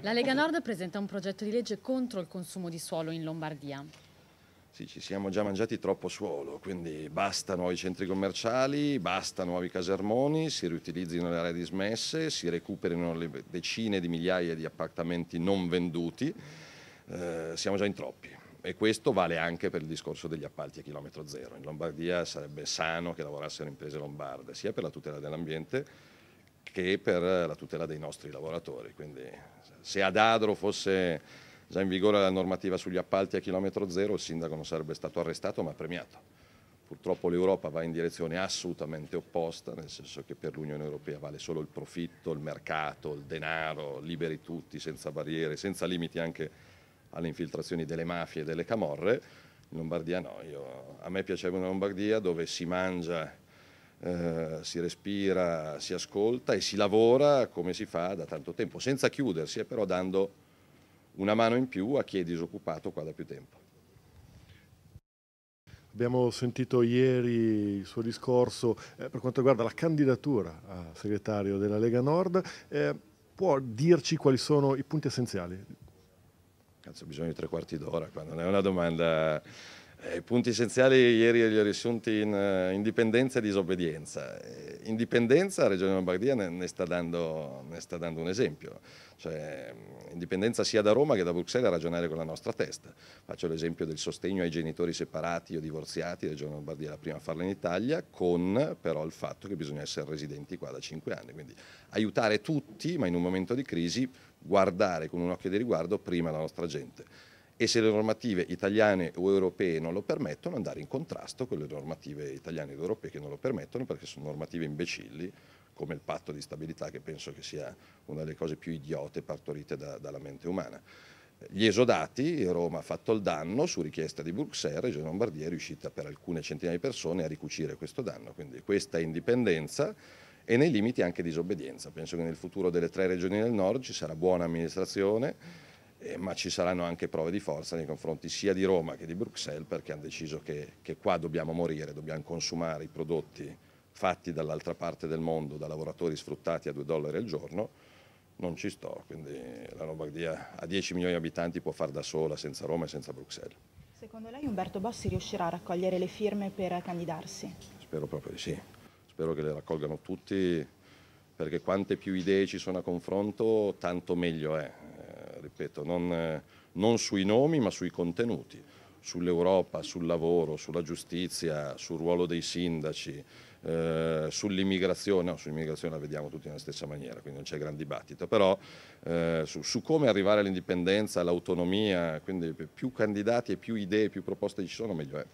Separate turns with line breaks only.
La Lega Nord presenta un progetto di legge contro il consumo di suolo in Lombardia. Sì, ci siamo già mangiati troppo suolo, quindi basta nuovi centri commerciali, basta nuovi casermoni, si riutilizzino le aree dismesse, si recuperino le decine di migliaia di appartamenti non venduti, eh, siamo già in troppi. E questo vale anche per il discorso degli appalti a chilometro zero. In Lombardia sarebbe sano che lavorassero imprese lombarde, sia per la tutela dell'ambiente, che per la tutela dei nostri lavoratori. Quindi se ad Adro fosse già in vigore la normativa sugli appalti a chilometro zero il sindaco non sarebbe stato arrestato ma premiato. Purtroppo l'Europa va in direzione assolutamente opposta, nel senso che per l'Unione Europea vale solo il profitto, il mercato, il denaro, liberi tutti, senza barriere, senza limiti anche alle infiltrazioni delle mafie e delle camorre. In Lombardia no, io, a me piaceva una Lombardia dove si mangia eh, si respira, si ascolta e si lavora come si fa da tanto tempo, senza chiudersi e eh, però dando una mano in più a chi è disoccupato qua da più tempo.
Abbiamo sentito ieri il suo discorso eh, per quanto riguarda la candidatura a segretario della Lega Nord. Eh, può dirci quali sono i punti essenziali?
Cazzo, ho bisogno di tre quarti d'ora qua, non è una domanda... Eh, I punti essenziali ieri li ho riassunti in eh, indipendenza e disobbedienza. Eh, indipendenza, la Regione Lombardia ne, ne, sta, dando, ne sta, dando, un esempio, cioè, mm, indipendenza sia da Roma che da Bruxelles a ragionare con la nostra testa. Faccio l'esempio del sostegno ai genitori separati o divorziati, la Regione Lombardia è la prima a farlo in Italia, con però il fatto che bisogna essere residenti qua da 5 anni, quindi aiutare tutti, ma in un momento di crisi guardare con un occhio di riguardo prima la nostra gente e se le normative italiane o europee non lo permettono andare in contrasto con le normative italiane ed europee che non lo permettono perché sono normative imbecilli come il patto di stabilità che penso che sia una delle cose più idiote partorite da, dalla mente umana. Gli esodati, Roma ha fatto il danno su richiesta di Bruxelles, Regione Lombardia è riuscita per alcune centinaia di persone a ricucire questo danno, quindi questa indipendenza e nei limiti anche disobbedienza. Penso che nel futuro delle tre regioni del nord ci sarà buona amministrazione, eh, ma ci saranno anche prove di forza nei confronti sia di Roma che di Bruxelles perché hanno deciso che, che qua dobbiamo morire, dobbiamo consumare i prodotti fatti dall'altra parte del mondo da lavoratori sfruttati a 2 dollari al giorno, non ci sto, quindi la Lombardia a 10 milioni di abitanti può far da sola senza Roma e senza Bruxelles. Secondo lei Umberto Bossi riuscirà a raccogliere le firme per candidarsi? Spero proprio di sì, spero che le raccolgano tutti perché quante più idee ci sono a confronto tanto meglio è ripeto, non, eh, non sui nomi ma sui contenuti, sull'Europa, sul lavoro, sulla giustizia, sul ruolo dei sindaci, eh, sull'immigrazione, no, sull'immigrazione la vediamo tutti nella stessa maniera, quindi non c'è gran dibattito, però eh, su, su, come arrivare all'indipendenza, all'autonomia, quindi più candidati e più idee, più proposte ci sono, meglio è.